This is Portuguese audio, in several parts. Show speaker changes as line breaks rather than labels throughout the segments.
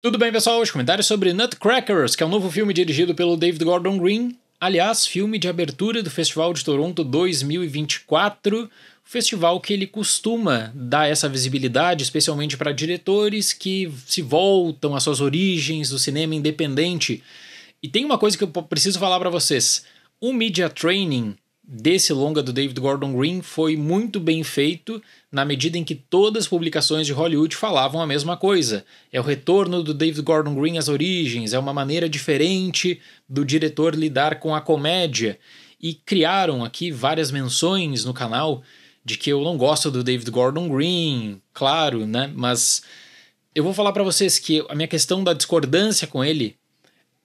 Tudo bem, pessoal? Os comentários sobre Nutcrackers, que é um novo filme dirigido pelo David Gordon Green. Aliás, filme de abertura do Festival de Toronto 2024. O festival que ele costuma dar essa visibilidade, especialmente para diretores que se voltam às suas origens do cinema independente. E tem uma coisa que eu preciso falar para vocês. O Media Training desse longa do David Gordon Green foi muito bem feito na medida em que todas as publicações de Hollywood falavam a mesma coisa. É o retorno do David Gordon Green às origens, é uma maneira diferente do diretor lidar com a comédia. E criaram aqui várias menções no canal de que eu não gosto do David Gordon Green, claro, né? Mas eu vou falar para vocês que a minha questão da discordância com ele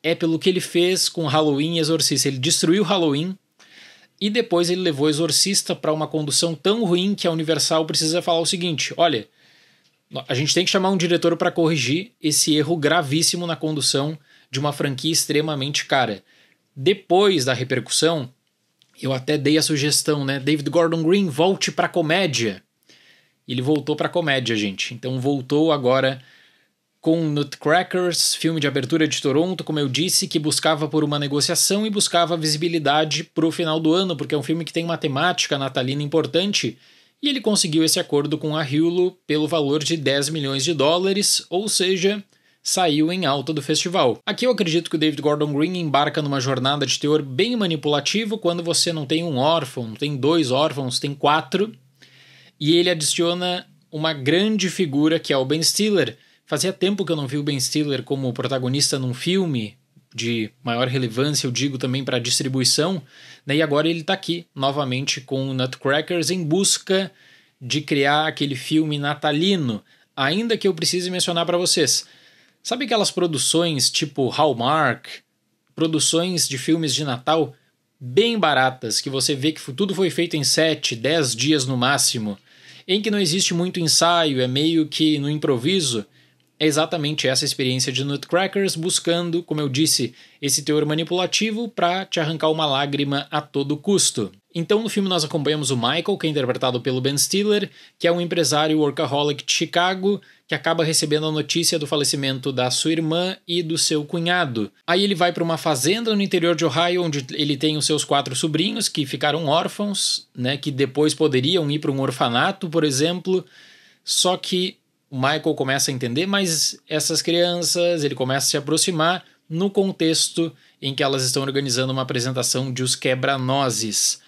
é pelo que ele fez com Halloween e Exorcista. Ele destruiu Halloween e depois ele levou o Exorcista para uma condução tão ruim que a Universal precisa falar o seguinte: olha, a gente tem que chamar um diretor para corrigir esse erro gravíssimo na condução de uma franquia extremamente cara. Depois da repercussão, eu até dei a sugestão, né? David Gordon Green, volte para comédia. Ele voltou para comédia, gente. Então voltou agora com Nutcrackers, filme de abertura de Toronto, como eu disse, que buscava por uma negociação e buscava visibilidade para o final do ano, porque é um filme que tem uma temática natalina importante. E ele conseguiu esse acordo com a Hulu pelo valor de 10 milhões de dólares, ou seja, saiu em alta do festival. Aqui eu acredito que o David Gordon Green embarca numa jornada de teor bem manipulativo quando você não tem um órfão, não tem dois órfãos, tem quatro, e ele adiciona uma grande figura que é o Ben Stiller, Fazia tempo que eu não vi o Ben Stiller como protagonista num filme de maior relevância, eu digo também para distribuição, né? e agora ele está aqui novamente com o Nutcrackers em busca de criar aquele filme natalino, ainda que eu precise mencionar para vocês. Sabe aquelas produções tipo Hallmark, produções de filmes de Natal bem baratas, que você vê que tudo foi feito em 7, 10 dias no máximo, em que não existe muito ensaio, é meio que no improviso, é exatamente essa experiência de Nutcrackers buscando, como eu disse, esse teor manipulativo para te arrancar uma lágrima a todo custo. Então, no filme, nós acompanhamos o Michael, que é interpretado pelo Ben Stiller, que é um empresário workaholic de Chicago, que acaba recebendo a notícia do falecimento da sua irmã e do seu cunhado. Aí ele vai para uma fazenda no interior de Ohio, onde ele tem os seus quatro sobrinhos, que ficaram órfãos, né, que depois poderiam ir para um orfanato, por exemplo. Só que o Michael começa a entender mais essas crianças, ele começa a se aproximar no contexto em que elas estão organizando uma apresentação de Os Quebra-Nozes.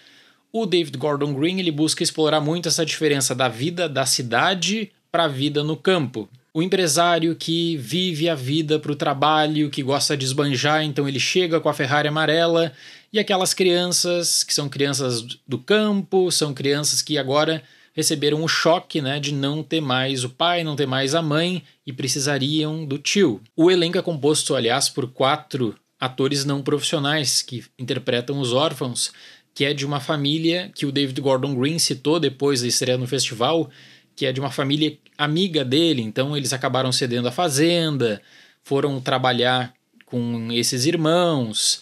O David Gordon Green ele busca explorar muito essa diferença da vida da cidade para a vida no campo. O empresário que vive a vida para o trabalho, que gosta de esbanjar, então ele chega com a Ferrari amarela, e aquelas crianças que são crianças do campo, são crianças que agora receberam o choque né, de não ter mais o pai, não ter mais a mãe e precisariam do tio. O elenco é composto, aliás, por quatro atores não profissionais que interpretam os órfãos, que é de uma família que o David Gordon Green citou depois da estreia no festival, que é de uma família amiga dele, então eles acabaram cedendo a fazenda, foram trabalhar com esses irmãos.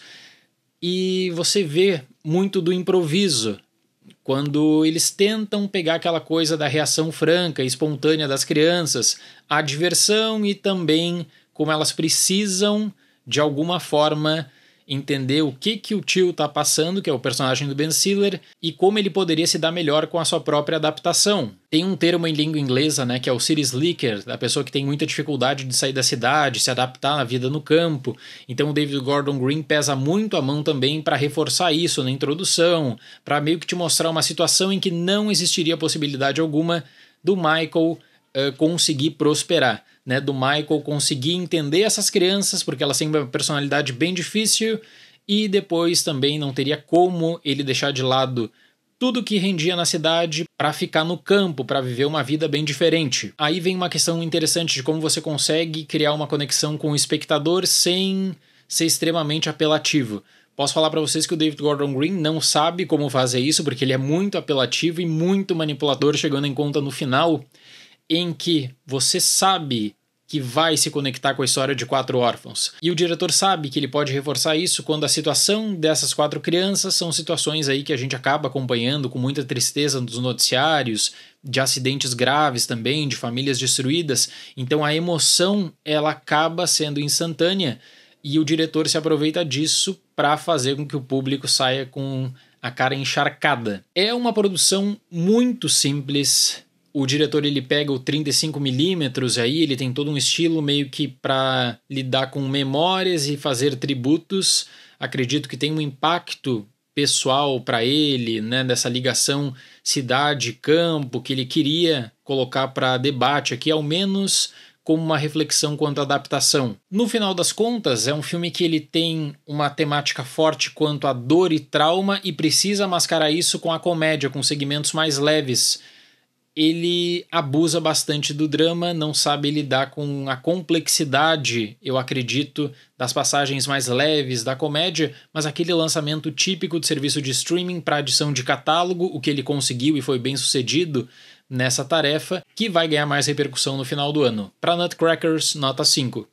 E você vê muito do improviso quando eles tentam pegar aquela coisa da reação franca e espontânea das crianças, a diversão e também como elas precisam, de alguma forma, entender o que, que o tio está passando, que é o personagem do Ben Stiller, e como ele poderia se dar melhor com a sua própria adaptação. Tem um termo em língua inglesa, né, que é o city slicker, da pessoa que tem muita dificuldade de sair da cidade, se adaptar à vida no campo. Então o David Gordon Green pesa muito a mão também para reforçar isso na introdução, para meio que te mostrar uma situação em que não existiria possibilidade alguma do Michael uh, conseguir prosperar né, do Michael conseguir entender essas crianças, porque elas têm uma personalidade bem difícil, e depois também não teria como ele deixar de lado tudo que rendia na cidade para ficar no campo, para viver uma vida bem diferente. Aí vem uma questão interessante de como você consegue criar uma conexão com o espectador sem ser extremamente apelativo. Posso falar para vocês que o David Gordon Green não sabe como fazer isso, porque ele é muito apelativo e muito manipulador, chegando em conta no final em que você sabe que vai se conectar com a história de quatro órfãos. E o diretor sabe que ele pode reforçar isso quando a situação dessas quatro crianças são situações aí que a gente acaba acompanhando com muita tristeza nos noticiários, de acidentes graves também, de famílias destruídas. Então a emoção ela acaba sendo instantânea e o diretor se aproveita disso para fazer com que o público saia com a cara encharcada. É uma produção muito simples, o diretor ele pega o 35mm aí, ele tem todo um estilo meio que para lidar com memórias e fazer tributos. Acredito que tem um impacto pessoal para ele, né, dessa ligação cidade-campo que ele queria colocar para debate aqui, ao menos como uma reflexão quanto à adaptação. No final das contas, é um filme que ele tem uma temática forte quanto à dor e trauma e precisa mascarar isso com a comédia, com segmentos mais leves ele abusa bastante do drama, não sabe lidar com a complexidade, eu acredito, das passagens mais leves da comédia, mas aquele lançamento típico de serviço de streaming para adição de catálogo, o que ele conseguiu e foi bem sucedido nessa tarefa, que vai ganhar mais repercussão no final do ano. Para Nutcrackers, nota 5.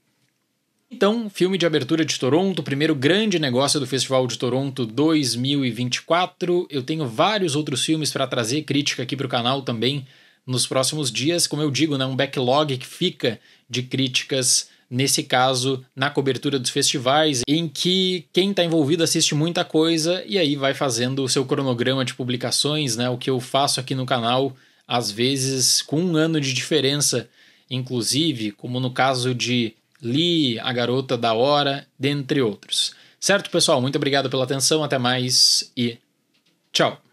Então, filme de abertura de Toronto, primeiro grande negócio do Festival de Toronto 2024. Eu tenho vários outros filmes para trazer crítica aqui para o canal também nos próximos dias. Como eu digo, né, um backlog que fica de críticas, nesse caso, na cobertura dos festivais, em que quem está envolvido assiste muita coisa e aí vai fazendo o seu cronograma de publicações, né, o que eu faço aqui no canal, às vezes com um ano de diferença, inclusive, como no caso de li A Garota da Hora, dentre outros. Certo, pessoal? Muito obrigado pela atenção, até mais e tchau!